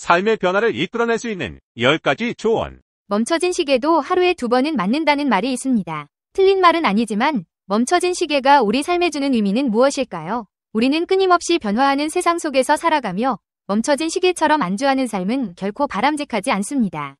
삶의 변화를 이끌어낼 수 있는 10가지 조언. 멈춰진 시계도 하루에 두 번은 맞는다는 말이 있습니다. 틀린 말은 아니지만 멈춰진 시계가 우리 삶에 주는 의미는 무엇일까요? 우리는 끊임없이 변화하는 세상 속에서 살아가며 멈춰진 시계처럼 안주하는 삶은 결코 바람직하지 않습니다.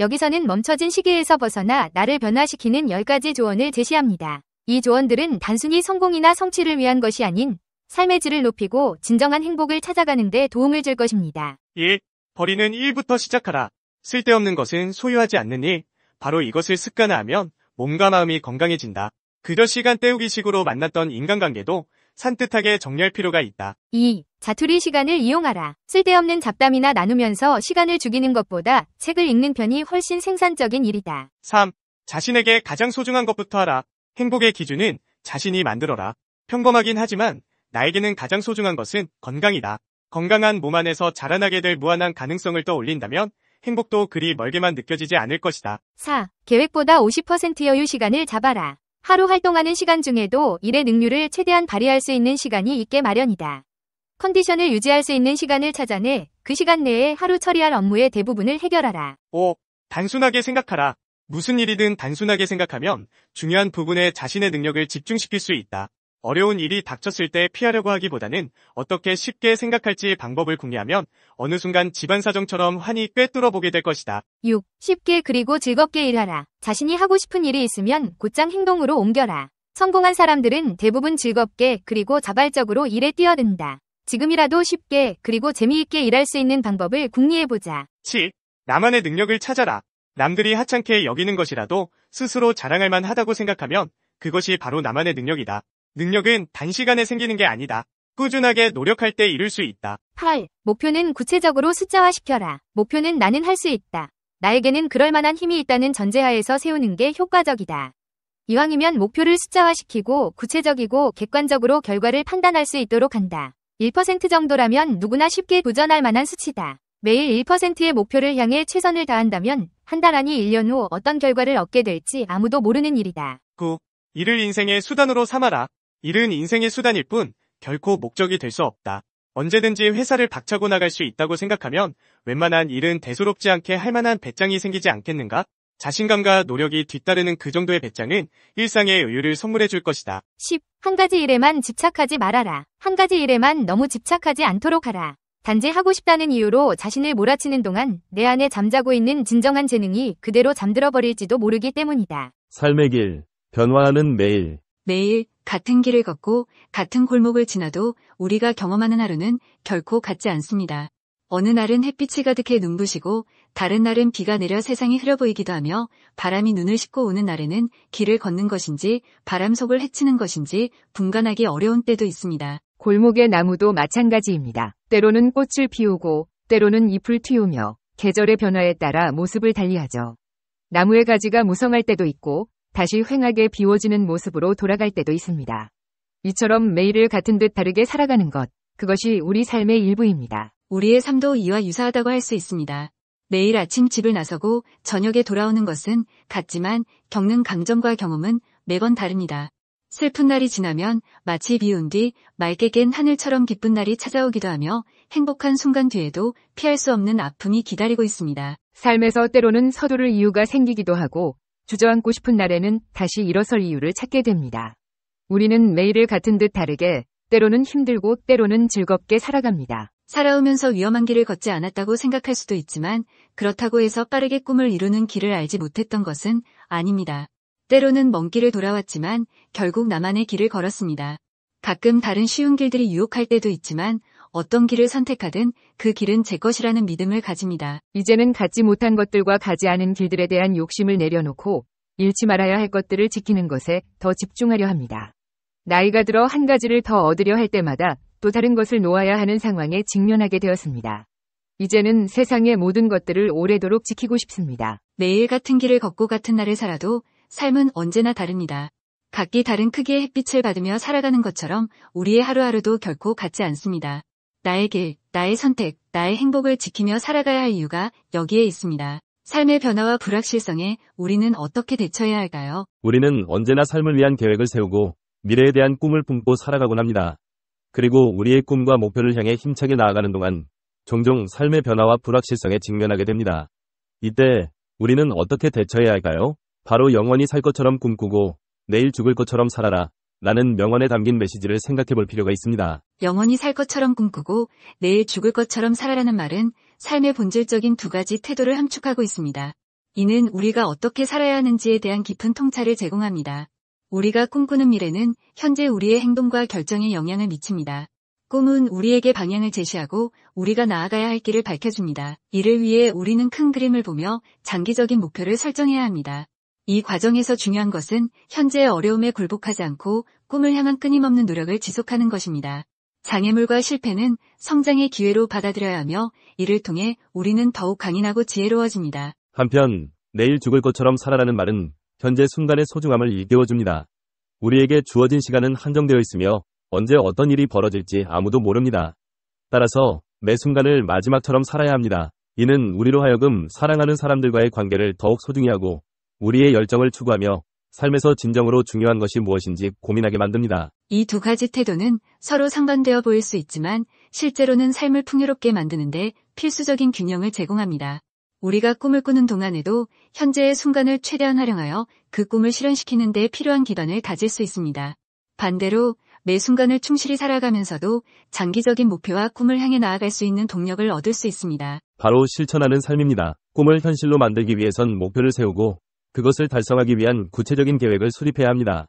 여기서는 멈춰진 시계에서 벗어나 나를 변화시키는 10가지 조언을 제시합니다. 이 조언들은 단순히 성공이나 성취를 위한 것이 아닌 삶의 질을 높이고 진정한 행복을 찾아가는 데 도움을 줄 것입니다. 1. 버리는 일부터 시작하라. 쓸데없는 것은 소유하지 않는 일, 바로 이것을 습관화하면 몸과 마음이 건강해진다. 그저 시간 때우기식으로 만났던 인간관계도 산뜻하게 정리할 필요가 있다. 2. 자투리 시간을 이용하라. 쓸데없는 잡담이나 나누면서 시간을 죽이는 것보다 책을 읽는 편이 훨씬 생산적인 일이다. 3. 자신에게 가장 소중한 것부터 하라. 행복의 기준은 자신이 만들어라. 평범하긴 하지만 나에게는 가장 소중한 것은 건강이다. 건강한 몸 안에서 자라나게 될 무한한 가능성을 떠올린다면 행복도 그리 멀게만 느껴지지 않을 것이다. 4. 계획보다 50% 여유 시간을 잡아라. 하루 활동하는 시간 중에도 일의 능률을 최대한 발휘할 수 있는 시간이 있게 마련이다. 컨디션을 유지할 수 있는 시간을 찾아내 그 시간 내에 하루 처리할 업무의 대부분을 해결하라. 5. 단순하게 생각하라. 무슨 일이든 단순하게 생각하면 중요한 부분에 자신의 능력을 집중시킬 수 있다. 어려운 일이 닥쳤을 때 피하려고 하기보다는 어떻게 쉽게 생각할지 방법을 공유하면 어느 순간 집안 사정처럼 환히 꿰뚫어보게 될 것이다. 6. 쉽게 그리고 즐겁게 일하라. 자신이 하고 싶은 일이 있으면 곧장 행동으로 옮겨라. 성공한 사람들은 대부분 즐겁게 그리고 자발적으로 일에 뛰어든다. 지금이라도 쉽게 그리고 재미있게 일할 수 있는 방법을 궁리해보자. 7. 나만의 능력을 찾아라. 남들이 하찮게 여기는 것이라도 스스로 자랑할 만하다고 생각하면 그것이 바로 나만의 능력이다. 능력은 단시간에 생기는 게 아니다. 꾸준하게 노력할 때 이룰 수 있다. 8. 목표는 구체적으로 숫자화시켜라. 목표는 나는 할 수 있다. 나에게는 그럴만한 힘이 있다는 전제하에서 세우는 게 효과적이다. 이왕이면 목표를 숫자화시키고 구체적이고 객관적으로 결과를 판단할 수 있도록 한다. 1% 정도라면 누구나 쉽게 도전할 만한 수치다. 매일 1%의 목표를 향해 최선을 다한다면 한 달 안이 1년 후 어떤 결과를 얻게 될지 아무도 모르는 일이다. 9. 이를 인생의 수단으로 삼아라. 일은 인생의 수단일 뿐 결코 목적이 될 수 없다. 언제든지 회사를 박차고 나갈 수 있다고 생각하면 웬만한 일은 대수롭지 않게 할 만한 배짱이 생기지 않겠는가? 자신감과 노력이 뒤따르는 그 정도의 배짱은 일상의 여유를 선물해 줄 것이다. 10. 한 가지 일에만 집착하지 말아라. 한 가지 일에만 너무 집착하지 않도록 하라. 단지 하고 싶다는 이유로 자신을 몰아치는 동안 내 안에 잠자고 있는 진정한 재능이 그대로 잠들어 버릴지도 모르기 때문이다. 삶의 길, 변화하는 매일. 매일 같은 길을 걷고 같은 골목을 지나도 우리가 경험하는 하루는 결코 같지 않습니다. 어느 날은 햇빛이 가득해 눈부시고 다른 날은 비가 내려 세상이 흐려 보이기도 하며 바람이 눈을 씻고 오는 날에는 길을 걷는 것인지 바람 속을 헤치는 것인지 분간하기 어려운 때도 있습니다. 골목의 나무도 마찬가지입니다. 때로는 꽃을 피우고 때로는 잎을 틔우며 계절의 변화에 따라 모습을 달리하죠. 나무의 가지가 무성할 때도 있고 다시 휑하게 비워지는 모습으로 돌아갈 때도 있습니다. 이처럼 매일을 같은 듯 다르게 살아가는 것, 그것이 우리 삶의 일부입니다. 우리의 삶도 이와 유사하다고 할 수 있습니다. 매일 아침 집을 나서고 저녁에 돌아오는 것은 같지만 겪는 감정과 경험은 매번 다릅니다. 슬픈 날이 지나면 마치 비운 뒤 맑게 깬 하늘처럼 기쁜 날이 찾아오기도 하며 행복한 순간 뒤에도 피할 수 없는 아픔이 기다리고 있습니다. 삶에서 때로는 서두를 이유가 생기기도 하고 주저앉고 싶은 날에는 다시 일어설 이유를 찾게 됩니다. 우리는 매일을 같은 듯 다르게 때로는 힘들고 때로는 즐겁게 살아갑니다. 살아오면서 위험한 길을 걷지 않았다고 생각할 수도 있지만 그렇다고 해서 빠르게 꿈을 이루는 길을 알지 못했던 것은 아닙니다. 때로는 먼 길을 돌아왔지만 결국 나만의 길을 걸었습니다. 가끔 다른 쉬운 길들이 유혹할 때도 있지만 어떤 길을 선택하든 그 길은 제 것이라는 믿음을 가집니다. 이제는 갖지 못한 것들과 가지 않은 길들에 대한 욕심을 내려놓고 잃지 말아야 할 것들을 지키는 것에 더 집중하려 합니다. 나이가 들어 한 가지를 더 얻으려 할 때마다 또 다른 것을 놓아야 하는 상황에 직면하게 되었습니다. 이제는 세상의 모든 것들을 오래도록 지키고 싶습니다. 매일 같은 길을 걷고 같은 날을 살아도 삶은 언제나 다릅니다. 각기 다른 크기의 햇빛을 받으며 살아가는 것처럼 우리의 하루하루도 결코 같지 않습니다. 나의 길, 나의 선택, 나의 행복을 지키며 살아가야 할 이유가 여기에 있습니다. 삶의 변화와 불확실성에 우리는 어떻게 대처해야 할까요? 우리는 언제나 삶을 위한 계획을 세우고 미래에 대한 꿈을 품고 살아가곤 합니다. 그리고 우리의 꿈과 목표를 향해 힘차게 나아가는 동안 종종 삶의 변화와 불확실성에 직면하게 됩니다. 이때 우리는 어떻게 대처해야 할까요? 바로 영원히 살 것처럼 꿈꾸고 내일 죽을 것처럼 살아라 라는 명언에 담긴 메시지를 생각해 볼 필요가 있습니다. 영원히 살 것처럼 꿈꾸고 내일 죽을 것처럼 살아라는 말은 삶의 본질적인 두 가지 태도를 함축하고 있습니다. 이는 우리가 어떻게 살아야 하는지에 대한 깊은 통찰을 제공합니다. 우리가 꿈꾸는 미래는 현재 우리의 행동과 결정에 영향을 미칩니다. 꿈은 우리에게 방향을 제시하고 우리가 나아가야 할 길을 밝혀줍니다. 이를 위해 우리는 큰 그림을 보며 장기적인 목표를 설정해야 합니다. 이 과정에서 중요한 것은 현재의 어려움에 굴복하지 않고 꿈을 향한 끊임없는 노력을 지속하는 것입니다. 장애물과 실패는 성장의 기회로 받아들여야 하며 이를 통해 우리는 더욱 강인하고 지혜로워집니다. 한편 내일 죽을 것처럼 살아라는 말은 현재 순간의 소중함을 일깨워줍니다. 우리에게 주어진 시간은 한정되어 있으며 언제 어떤 일이 벌어질지 아무도 모릅니다. 따라서 매 순간을 마지막처럼 살아야 합니다. 이는 우리로 하여금 사랑하는 사람들과의 관계를 더욱 소중히 하고 우리의 열정을 추구하며 삶에서 진정으로 중요한 것이 무엇인지 고민하게 만듭니다. 이 두 가지 태도는 서로 상반되어 보일 수 있지만 실제로는 삶을 풍요롭게 만드는데 필수적인 균형을 제공합니다. 우리가 꿈을 꾸는 동안에도 현재의 순간을 최대한 활용하여 그 꿈을 실현시키는 데 필요한 기반을 가질 수 있습니다. 반대로 매 순간을 충실히 살아가면서도 장기적인 목표와 꿈을 향해 나아갈 수 있는 동력을 얻을 수 있습니다. 바로 실천하는 삶입니다. 꿈을 현실로 만들기 위해선 목표를 세우고 그것을 달성하기 위한 구체적인 계획을 수립해야 합니다.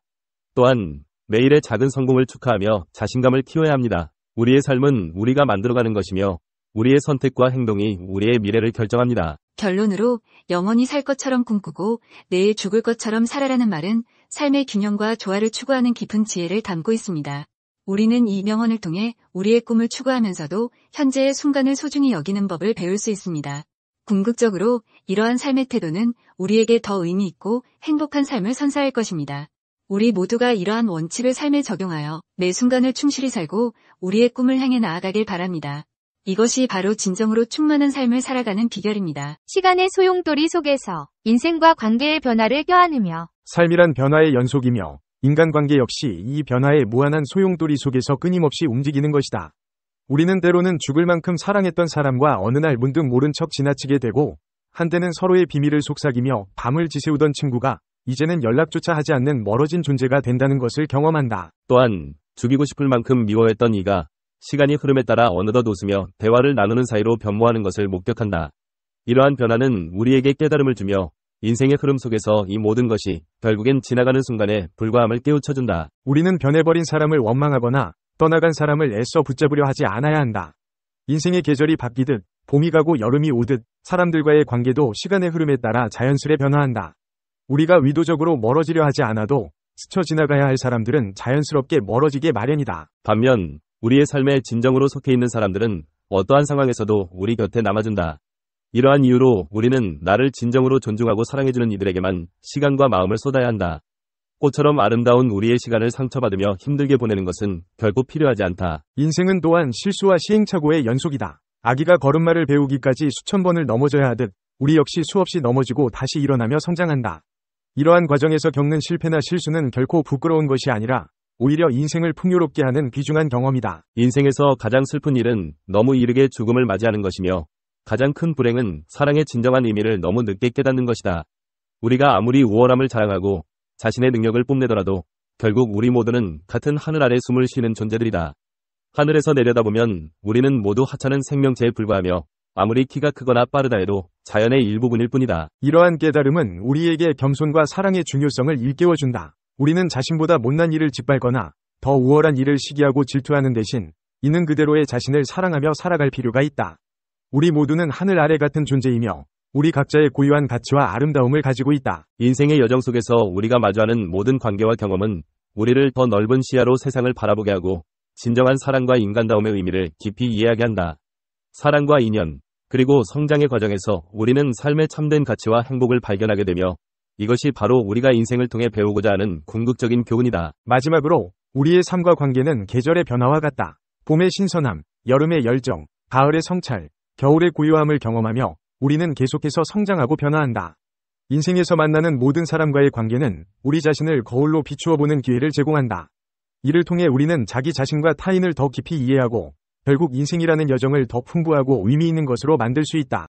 또한 매일의 작은 성공을 축하하며 자신감을 키워야 합니다. 우리의 삶은 우리가 만들어가는 것이며 우리의 선택과 행동이 우리의 미래를 결정합니다. 결론으로 영원히 살 것처럼 꿈꾸고 내일 죽을 것처럼 살아라는 말은 삶의 균형과 조화를 추구하는 깊은 지혜를 담고 있습니다. 우리는 이 명언을 통해 우리의 꿈을 추구하면서도 현재의 순간을 소중히 여기는 법을 배울 수 있습니다. 궁극적으로 이러한 삶의 태도는 우리에게 더 의미 있고 행복한 삶을 선사할 것입니다. 우리 모두가 이러한 원칙을 삶에 적용하여 매 순간을 충실히 살고 우리의 꿈을 향해 나아가길 바랍니다. 이것이 바로 진정으로 충만한 삶을 살아가는 비결입니다. 시간의 소용돌이 속에서 인생과 관계의 변화를 껴안으며 삶이란 변화의 연속이며 인간관계 역시 이 변화의 무한한 소용돌이 속에서 끊임없이 움직이는 것이다. 우리는 때로는 죽을 만큼 사랑했던 사람과 어느 날 문득 모른 척 지나치게 되고 한때는 서로의 비밀을 속삭이며 밤을 지새우던 친구가 이제는 연락조차 하지 않는 멀어진 존재가 된다는 것을 경험한다. 또한 죽이고 싶을 만큼 미워했던 이가 시간이 흐름에 따라 어느덧 웃으며 대화를 나누는 사이로 변모하는 것을 목격한다. 이러한 변화는 우리에게 깨달음을 주며 인생의 흐름 속에서 이 모든 것이 결국엔 지나가는 순간에 불과함을 깨우쳐준다. 우리는 변해버린 사람을 원망하거나 떠나간 사람을 애써 붙잡으려 하지 않아야 한다. 인생의 계절이 바뀌듯 봄이 가고 여름이 오듯 사람들과의 관계도 시간의 흐름에 따라 자연스레 변화한다. 우리가 의도적으로 멀어지려 하지 않아도 스쳐 지나가야 할 사람들은 자연스럽게 멀어지게 마련이다. 반면 우리의 삶에 진정으로 속해 있는 사람들은 어떠한 상황에서도 우리 곁에 남아준다. 이러한 이유로 우리는 나를 진정으로 존중하고 사랑해주는 이들에게만 시간과 마음을 쏟아야 한다. 꽃처럼 아름다운 우리의 시간을 상처받으며 힘들게 보내는 것은 결코 필요하지 않다. 인생은 또한 실수와 시행착오의 연속이다. 아기가 걸음마를 배우기까지 수천 번을 넘어져야 하듯 우리 역시 수없이 넘어지고 다시 일어나며 성장한다. 이러한 과정에서 겪는 실패나 실수는 결코 부끄러운 것이 아니라 오히려 인생을 풍요롭게 하는 귀중한 경험이다. 인생에서 가장 슬픈 일은 너무 이르게 죽음을 맞이하는 것이며 가장 큰 불행은 사랑의 진정한 의미를 너무 늦게 깨닫는 것이다. 우리가 아무리 우월함을 자랑하고 자신의 능력을 뽐내더라도 결국 우리 모두는 같은 하늘 아래 숨을 쉬는 존재들이다. 하늘에서 내려다보면 우리는 모두 하찮은 생명체에 불과하며 아무리 키가 크거나 빠르다 해도 자연의 일부분일 뿐이다. 이러한 깨달음은 우리에게 겸손과 사랑의 중요성을 일깨워준다. 우리는 자신보다 못난 일을 짓밟거나 더 우월한 일을 시기하고 질투하는 대신 있는 그대로의 자신을 사랑하며 살아갈 필요가 있다. 우리 모두는 하늘 아래 같은 존재이며 우리 각자의 고유한 가치와 아름다움을 가지고 있다. 인생의 여정 속에서 우리가 마주하는 모든 관계와 경험은 우리를 더 넓은 시야로 세상을 바라보게 하고 진정한 사랑과 인간다움의 의미를 깊이 이해하게 한다. 사랑과 인연, 그리고 성장의 과정에서 우리는 삶의 참된 가치와 행복을 발견하게 되며 이것이 바로 우리가 인생을 통해 배우고자 하는 궁극적인 교훈이다. 마지막으로 우리의 삶과 관계는 계절의 변화와 같다. 봄의 신선함, 여름의 열정, 가을의 성찰, 겨울의 고요함을 경험하며 우리는 계속해서 성장하고 변화한다. 인생에서 만나는 모든 사람과의 관계는 우리 자신을 거울로 비추어 보는 기회를 제공한다. 이를 통해 우리는 자기 자신과 타인을 더 깊이 이해하고 결국 인생이라는 여정을 더 풍부하고 의미 있는 것으로 만들 수 있다.